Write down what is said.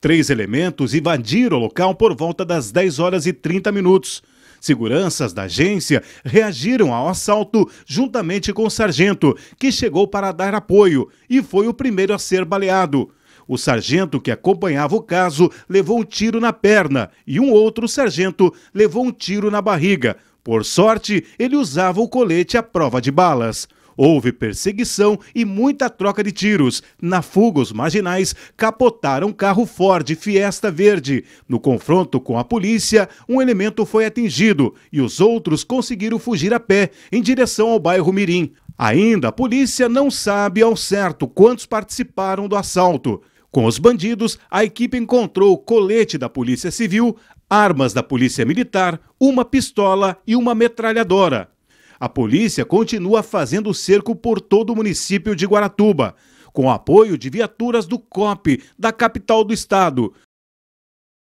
Três elementos invadiram o local por volta das 10 horas e 30 minutos. Seguranças da agência reagiram ao assalto juntamente com o sargento, que chegou para dar apoio e foi o primeiro a ser baleado. O sargento que acompanhava o caso levou um tiro na perna e um outro sargento levou um tiro na barriga. Por sorte, ele usava o colete à prova de balas. Houve perseguição e muita troca de tiros. Na fuga, os marginais capotaram carro Ford Fiesta Verde. No confronto com a polícia, um elemento foi atingido e os outros conseguiram fugir a pé em direção ao bairro Mirim. Ainda a polícia não sabe ao certo quantos participaram do assalto. Com os bandidos, a equipe encontrou colete da Polícia Civil, armas da Polícia Militar, uma pistola e uma metralhadora. A polícia continua fazendo cerco por todo o município de Guaratuba, com apoio de viaturas do COP, da capital do estado,